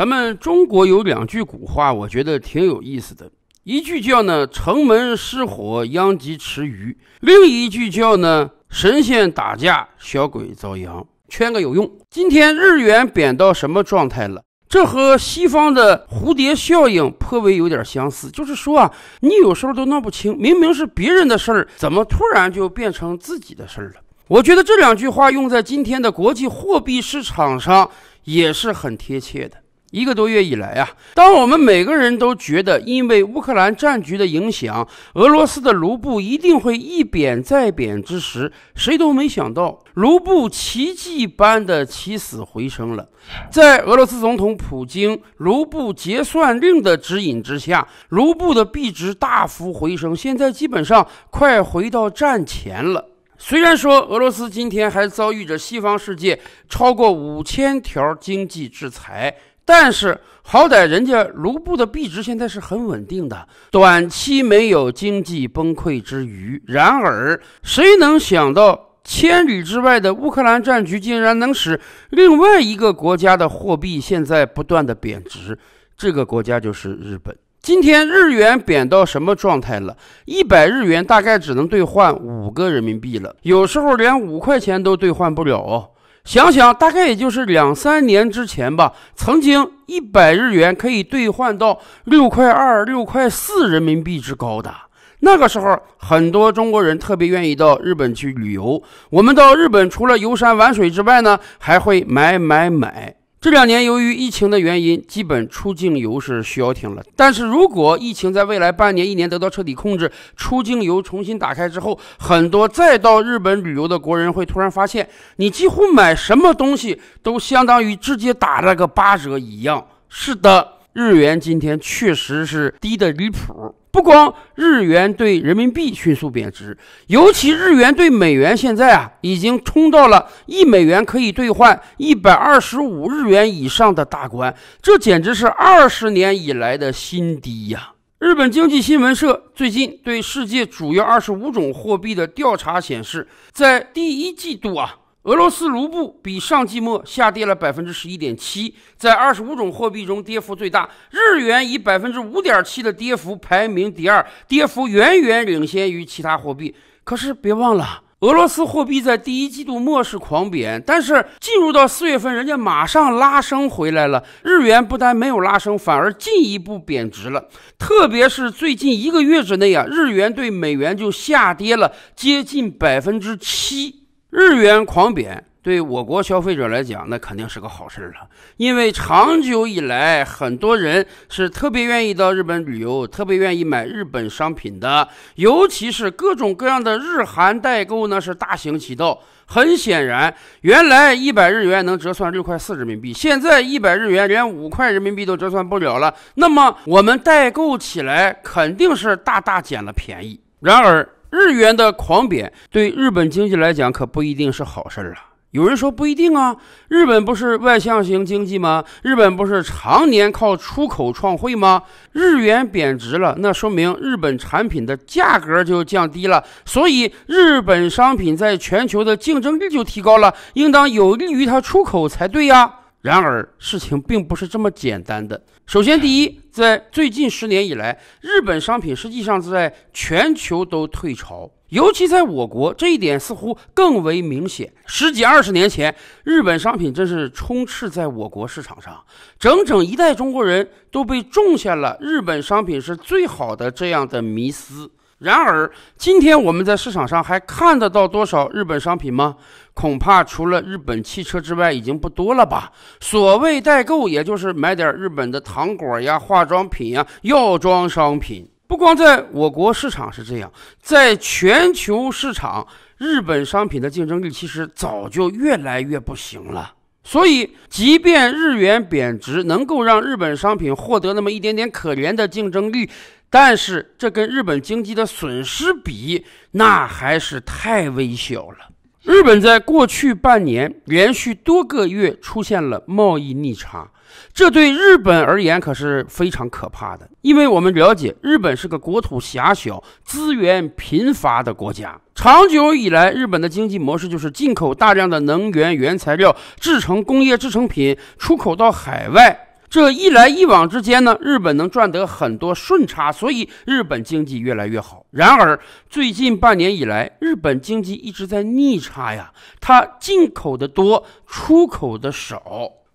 咱们中国有两句古话，我觉得挺有意思的。一句叫呢“城门失火，殃及池鱼”，另一句叫呢“神仙打架，小鬼遭殃”，圈个有用。今天日元贬到什么状态了？这和西方的蝴蝶效应颇为有点相似。就是说啊，你有时候都闹不清，明明是别人的事儿，怎么突然就变成自己的事儿了？我觉得这两句话用在今天的国际货币市场上也是很贴切的。一个多月以来啊，当我们每个人都觉得因为乌克兰战局的影响，俄罗斯的卢布一定会一贬再贬之时，谁都没想到卢布奇迹般的起死回生了。在俄罗斯总统普京卢布结算令的指引之下，卢布的币值大幅回升，现在基本上快回到战前了。虽然说俄罗斯今天还遭遇着西方世界超过五千条经济制裁。但是好歹人家卢布的币值现在是很稳定的，短期没有经济崩溃之余。然而，谁能想到千里之外的乌克兰战局竟然能使另外一个国家的货币现在不断的贬值？这个国家就是日本。今天日元贬到什么状态了？一百日元大概只能兑换五个人民币了，有时候连五块钱都兑换不了。想想，大概也就是两三年之前吧，曾经一百日元可以兑换到六块二、六块四人民币之高的那个时候，很多中国人特别愿意到日本去旅游。我们到日本除了游山玩水之外呢，还会买买买。这两年由于疫情的原因，基本出境游是消停了。但是如果疫情在未来半年、一年得到彻底控制，出境游重新打开之后，很多再到日本旅游的国人会突然发现，你几乎买什么东西都相当于直接打了个八折一样。是的。日元今天确实是低得离谱，不光日元对人民币迅速贬值，尤其日元对美元现在啊，已经冲到了一美元可以兑换一百二十五日元以上的大关，这简直是二十年以来的新低呀！日本经济新闻社最近对世界主要二十五种货币的调查显示，在第一季度啊。俄罗斯卢布比上季末下跌了百分之十一点七，在二十五种货币中跌幅最大。日元以百分之五点七的跌幅排名第二，跌幅远远领先于其他货币。可是别忘了，俄罗斯货币在第一季度末是狂贬，但是进入到四月份，人家马上拉升回来了。日元不但没有拉升，反而进一步贬值了。特别是最近一个月之内啊，日元对美元就下跌了接近百分之七。日元狂贬对我国消费者来讲，那肯定是个好事儿了，因为长久以来，很多人是特别愿意到日本旅游，特别愿意买日本商品的，尤其是各种各样的日韩代购呢是大行其道。很显然，原来一百日元能折算六块四人民币，现在一百日元连五块人民币都折算不了了。那么我们代购起来肯定是大大捡了便宜。然而，日元的狂贬对日本经济来讲可不一定是好事儿啊！有人说不一定啊，日本不是外向型经济吗？日本不是常年靠出口创汇吗？日元贬值了，那说明日本产品的价格就降低了，所以日本商品在全球的竞争力就提高了，应当有利于它出口才对呀。然而，事情并不是这么简单的。首先，第一，在最近十年以来，日本商品实际上在全球都退潮，尤其在我国，这一点似乎更为明显。十几二十年前，日本商品真是充斥在我国市场上，整整一代中国人都被种下了“日本商品是最好的”这样的迷思。然而，今天我们在市场上还看得到多少日本商品吗？恐怕除了日本汽车之外，已经不多了吧。所谓代购，也就是买点日本的糖果呀、化妆品呀、药妆商品。不光在我国市场是这样，在全球市场，日本商品的竞争力其实早就越来越不行了。所以，即便日元贬值，能够让日本商品获得那么一点点可怜的竞争力。但是这跟日本经济的损失比，那还是太微小了。日本在过去半年连续多个月出现了贸易逆差，这对日本而言可是非常可怕的。因为我们了解，日本是个国土狭小、资源贫乏的国家，长久以来，日本的经济模式就是进口大量的能源原材料，制成工业制成品，出口到海外。这一来一往之间呢，日本能赚得很多顺差，所以日本经济越来越好。然而，最近半年以来，日本经济一直在逆差呀，它进口的多，出口的少。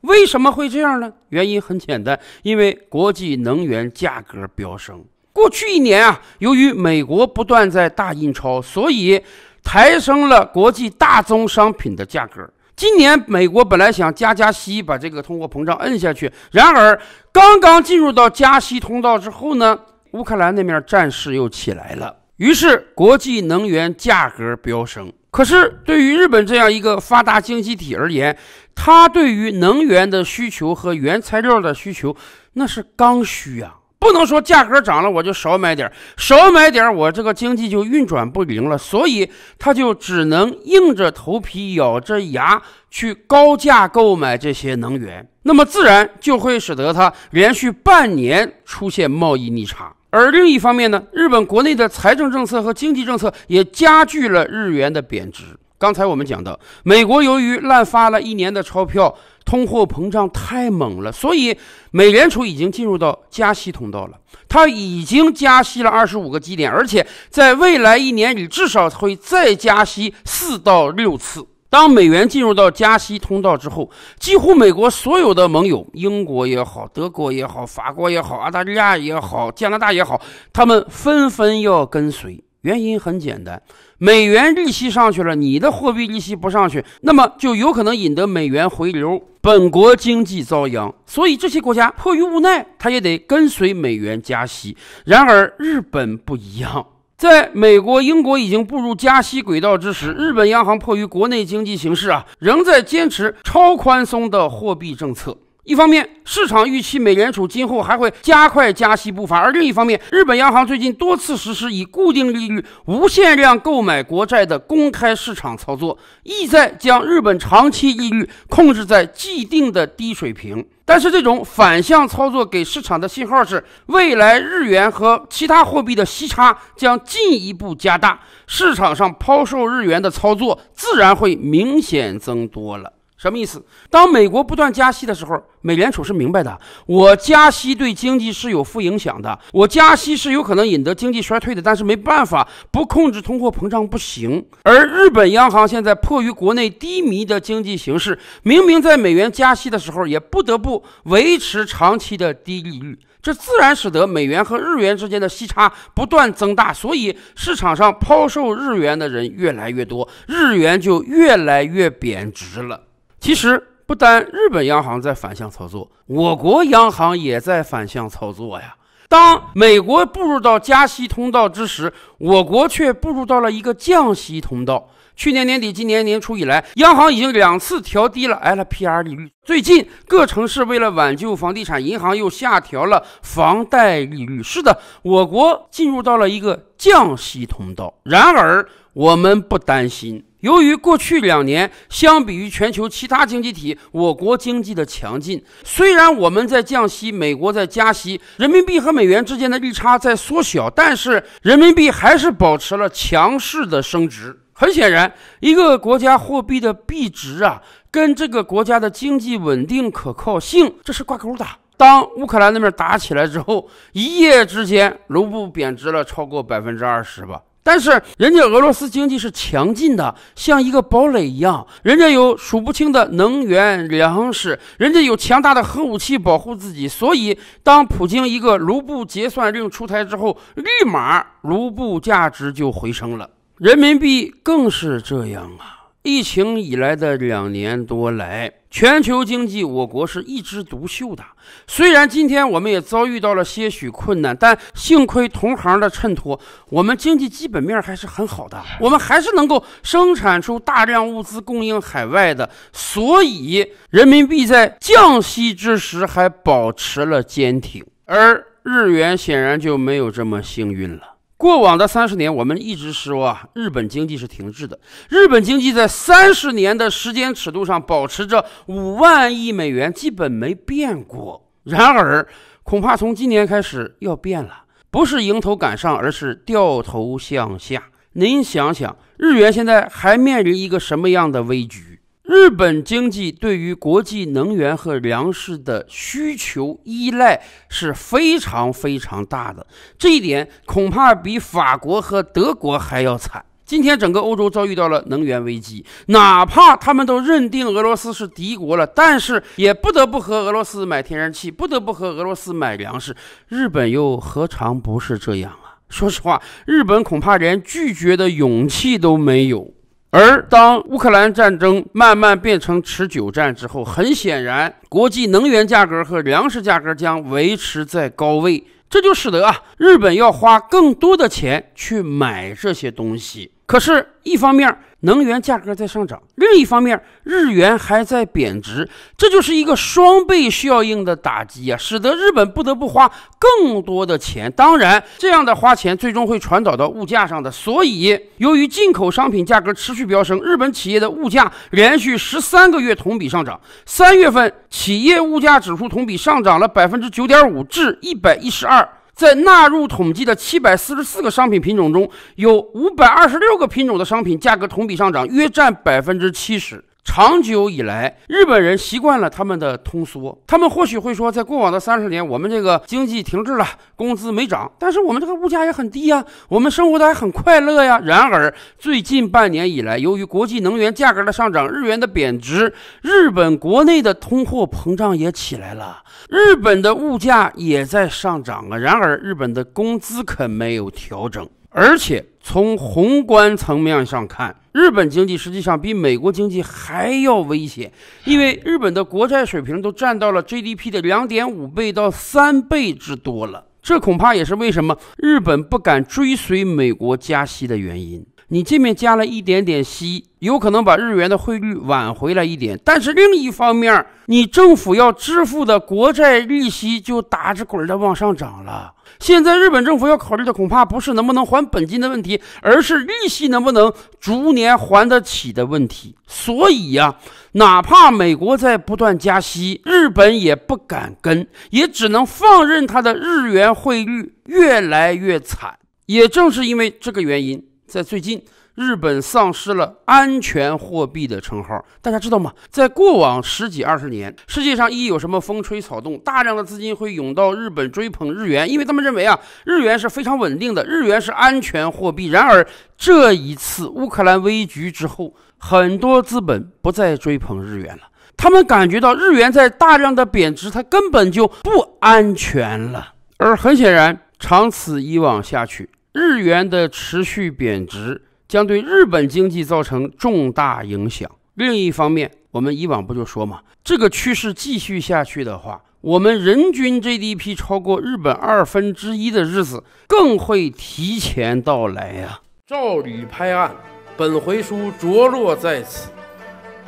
为什么会这样呢？原因很简单，因为国际能源价格飙升。过去一年啊，由于美国不断在大印钞，所以抬升了国际大宗商品的价格。今年美国本来想加加息，把这个通货膨胀摁下去。然而，刚刚进入到加息通道之后呢，乌克兰那面战事又起来了，于是国际能源价格飙升。可是，对于日本这样一个发达经济体而言，它对于能源的需求和原材料的需求，那是刚需啊。不能说价格涨了我就少买点儿，少买点儿我这个经济就运转不灵了，所以他就只能硬着头皮咬着牙去高价购买这些能源，那么自然就会使得它连续半年出现贸易逆差。而另一方面呢，日本国内的财政政策和经济政策也加剧了日元的贬值。刚才我们讲到，美国由于滥发了一年的钞票，通货膨胀太猛了，所以美联储已经进入到加息通道了。它已经加息了二十五个基点，而且在未来一年里至少会再加息四到六次。当美元进入到加息通道之后，几乎美国所有的盟友，英国也好，德国也好，法国也好，澳大利亚也好，加拿大也好，他们纷纷要跟随。原因很简单，美元利息上去了，你的货币利息不上去，那么就有可能引得美元回流，本国经济遭殃。所以这些国家迫于无奈，他也得跟随美元加息。然而日本不一样，在美国、英国已经步入加息轨道之时，日本央行迫于国内经济形势啊，仍在坚持超宽松的货币政策。一方面，市场预期美联储今后还会加快加息步伐；而另一方面，日本央行最近多次实施以固定利率无限量购买国债的公开市场操作，意在将日本长期利率控制在既定的低水平。但是，这种反向操作给市场的信号是，未来日元和其他货币的息差将进一步加大，市场上抛售日元的操作自然会明显增多了。什么意思？当美国不断加息的时候，美联储是明白的：我加息对经济是有负影响的，我加息是有可能引得经济衰退的。但是没办法，不控制通货膨胀不行。而日本央行现在迫于国内低迷的经济形势，明明在美元加息的时候，也不得不维持长期的低利率。这自然使得美元和日元之间的息差不断增大，所以市场上抛售日元的人越来越多，日元就越来越贬值了。其实不单日本央行在反向操作，我国央行也在反向操作呀。当美国步入到加息通道之时，我国却步入到了一个降息通道。去年年底、今年年初以来，央行已经两次调低了 LPR 利率。最近，各城市为了挽救房地产，银行又下调了房贷利率。是的，我国进入到了一个降息通道。然而，我们不担心。由于过去两年，相比于全球其他经济体，我国经济的强劲。虽然我们在降息，美国在加息，人民币和美元之间的利差在缩小，但是人民币还是保持了强势的升值。很显然，一个国家货币的币值啊，跟这个国家的经济稳定可靠性这是挂钩的。当乌克兰那边打起来之后，一夜之间，卢布贬值了超过百分之二十吧。但是人家俄罗斯经济是强劲的，像一个堡垒一样，人家有数不清的能源、粮食，人家有强大的核武器保护自己，所以当普京一个卢布结算令出台之后，立马卢布价值就回升了，人民币更是这样啊。疫情以来的两年多来，全球经济我国是一枝独秀的。虽然今天我们也遭遇到了些许困难，但幸亏同行的衬托，我们经济基本面还是很好的，我们还是能够生产出大量物资供应海外的。所以人民币在降息之时还保持了坚挺，而日元显然就没有这么幸运了。过往的三十年，我们一直说啊，日本经济是停滞的。日本经济在三十年的时间尺度上，保持着五万亿美元基本没变过。然而，恐怕从今年开始要变了，不是迎头赶上，而是掉头向下。您想想，日元现在还面临一个什么样的危局？日本经济对于国际能源和粮食的需求依赖是非常非常大的，这一点恐怕比法国和德国还要惨。今天整个欧洲遭遇到了能源危机，哪怕他们都认定俄罗斯是敌国了，但是也不得不和俄罗斯买天然气，不得不和俄罗斯买粮食。日本又何尝不是这样啊？说实话，日本恐怕连拒绝的勇气都没有。而当乌克兰战争慢慢变成持久战之后，很显然，国际能源价格和粮食价格将维持在高位，这就使得啊，日本要花更多的钱去买这些东西。可是，一方面，能源价格在上涨，另一方面日元还在贬值，这就是一个双倍效应的打击啊，使得日本不得不花更多的钱。当然，这样的花钱最终会传导到物价上的。所以，由于进口商品价格持续飙升，日本企业的物价连续十三个月同比上涨。三月份企业物价指数同比上涨了百分之九点五，至一百一十二。在纳入统计的七百四十四个商品品种中，有五百二十六个品种的商品价格同比上涨，约占百分之七十。长久以来，日本人习惯了他们的通缩。他们或许会说，在过往的三十年，我们这个经济停滞了，工资没涨，但是我们这个物价也很低啊，我们生活的还很快乐呀。然而，最近半年以来，由于国际能源价格的上涨、日元的贬值，日本国内的通货膨胀也起来了，日本的物价也在上涨啊。然而，日本的工资可没有调整，而且。从宏观层面上看，日本经济实际上比美国经济还要危险，因为日本的国债水平都占到了 GDP 的两点五倍到三倍之多了。这恐怕也是为什么日本不敢追随美国加息的原因。你这面加了一点点息，有可能把日元的汇率挽回来一点，但是另一方面，你政府要支付的国债利息就打着滚儿的往上涨了。现在日本政府要考虑的恐怕不是能不能还本金的问题，而是利息能不能逐年还得起的问题。所以呀，哪怕美国在不断加息，日本也不敢跟，也只能放任它的日元汇率越来越惨。也正是因为这个原因，在最近。日本丧失了安全货币的称号，大家知道吗？在过往十几二十年，世界上一有什么风吹草动，大量的资金会涌到日本追捧日元，因为他们认为啊，日元是非常稳定的，日元是安全货币。然而这一次乌克兰危局之后，很多资本不再追捧日元了，他们感觉到日元在大量的贬值，它根本就不安全了。而很显然，长此以往下去，日元的持续贬值。将对日本经济造成重大影响。另一方面，我们以往不就说嘛，这个趋势继续下去的话，我们人均 GDP 超过日本二分之一的日子更会提前到来呀。照里拍案，本回书着落在此。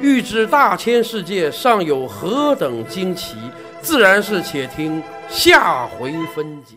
欲知大千世界尚有何等惊奇，自然是且听下回分解。